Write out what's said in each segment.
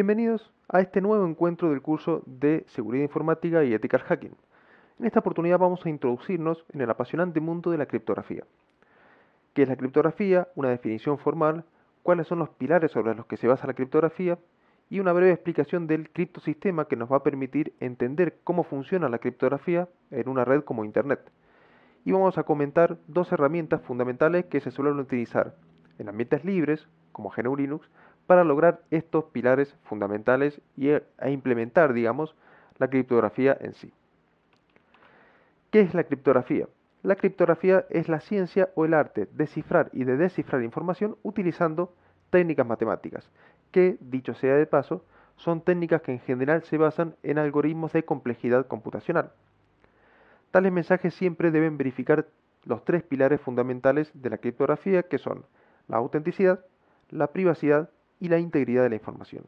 Bienvenidos a este nuevo encuentro del curso de Seguridad Informática y Ethical Hacking. En esta oportunidad vamos a introducirnos en el apasionante mundo de la criptografía. ¿Qué es la criptografía? Una definición formal, cuáles son los pilares sobre los que se basa la criptografía y una breve explicación del criptosistema que nos va a permitir entender cómo funciona la criptografía en una red como Internet. Y vamos a comentar dos herramientas fundamentales que se suelen utilizar en ambientes libres, como GNU Linux, para lograr estos pilares fundamentales y e implementar, digamos, la criptografía en sí. ¿Qué es la criptografía? La criptografía es la ciencia o el arte de cifrar y de descifrar información utilizando técnicas matemáticas, que, dicho sea de paso, son técnicas que en general se basan en algoritmos de complejidad computacional. Tales mensajes siempre deben verificar los tres pilares fundamentales de la criptografía que son la autenticidad, la privacidad y la integridad de la información.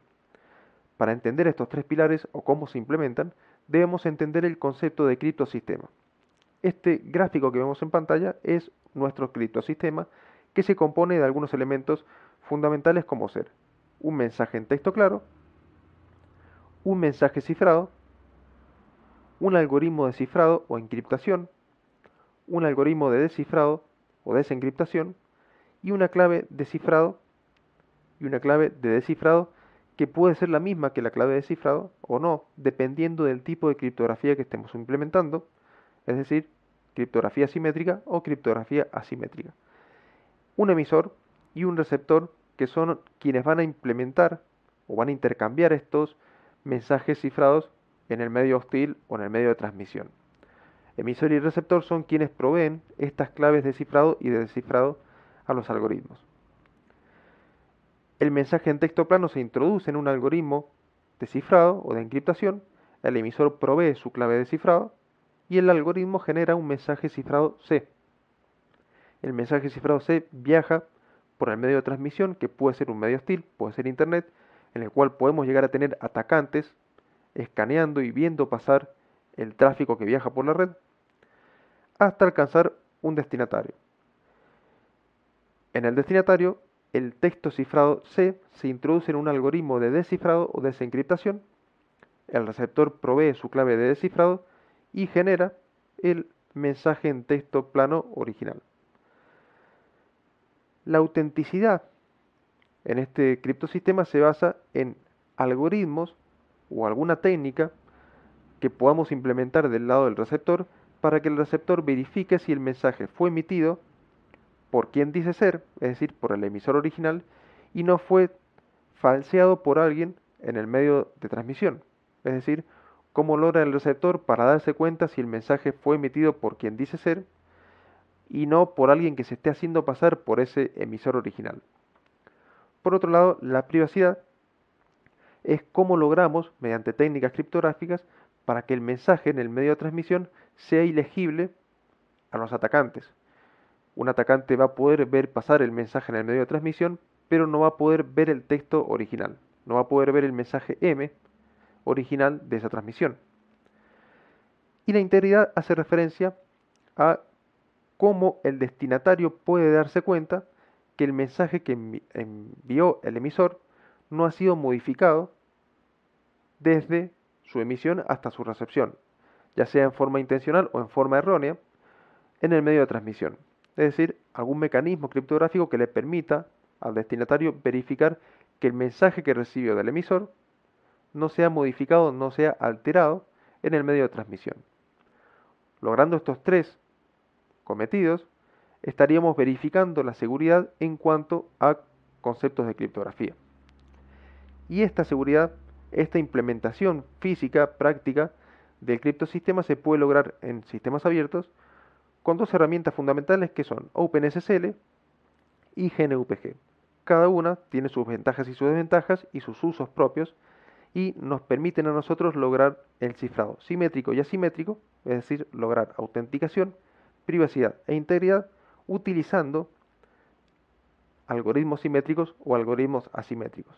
Para entender estos tres pilares o cómo se implementan, debemos entender el concepto de criptosistema. Este gráfico que vemos en pantalla es nuestro criptosistema que se compone de algunos elementos fundamentales como ser un mensaje en texto claro, un mensaje cifrado, un algoritmo de cifrado o encriptación, un algoritmo de descifrado o desencriptación y una clave de cifrado y una clave de descifrado que puede ser la misma que la clave de cifrado o no, dependiendo del tipo de criptografía que estemos implementando, es decir, criptografía simétrica o criptografía asimétrica. Un emisor y un receptor que son quienes van a implementar o van a intercambiar estos mensajes cifrados en el medio hostil o en el medio de transmisión. Emisor y receptor son quienes proveen estas claves de cifrado y de descifrado a los algoritmos. El mensaje en texto plano se introduce en un algoritmo de cifrado o de encriptación, el emisor provee su clave de cifrado y el algoritmo genera un mensaje cifrado C. El mensaje cifrado C viaja por el medio de transmisión, que puede ser un medio hostil, puede ser Internet, en el cual podemos llegar a tener atacantes escaneando y viendo pasar el tráfico que viaja por la red, hasta alcanzar un destinatario. En el destinatario el texto cifrado C se introduce en un algoritmo de descifrado o desencriptación, el receptor provee su clave de descifrado y genera el mensaje en texto plano original. La autenticidad en este criptosistema se basa en algoritmos o alguna técnica que podamos implementar del lado del receptor para que el receptor verifique si el mensaje fue emitido por quien dice ser, es decir, por el emisor original, y no fue falseado por alguien en el medio de transmisión, es decir, cómo logra el receptor para darse cuenta si el mensaje fue emitido por quien dice ser y no por alguien que se esté haciendo pasar por ese emisor original. Por otro lado, la privacidad es cómo logramos, mediante técnicas criptográficas, para que el mensaje en el medio de transmisión sea ilegible a los atacantes, un atacante va a poder ver pasar el mensaje en el medio de transmisión, pero no va a poder ver el texto original. No va a poder ver el mensaje M original de esa transmisión. Y la integridad hace referencia a cómo el destinatario puede darse cuenta que el mensaje que envió el emisor no ha sido modificado desde su emisión hasta su recepción, ya sea en forma intencional o en forma errónea, en el medio de transmisión es decir, algún mecanismo criptográfico que le permita al destinatario verificar que el mensaje que recibió del emisor no sea modificado, no sea alterado en el medio de transmisión. Logrando estos tres cometidos, estaríamos verificando la seguridad en cuanto a conceptos de criptografía. Y esta seguridad, esta implementación física, práctica del criptosistema se puede lograr en sistemas abiertos con dos herramientas fundamentales que son OpenSSL y GNUPG. Cada una tiene sus ventajas y sus desventajas y sus usos propios y nos permiten a nosotros lograr el cifrado simétrico y asimétrico, es decir, lograr autenticación, privacidad e integridad utilizando algoritmos simétricos o algoritmos asimétricos.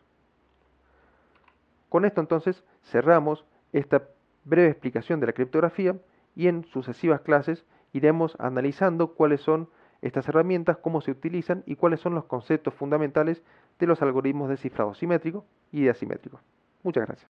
Con esto entonces cerramos esta breve explicación de la criptografía y en sucesivas clases iremos analizando cuáles son estas herramientas, cómo se utilizan y cuáles son los conceptos fundamentales de los algoritmos de cifrado simétrico y de asimétrico. Muchas gracias.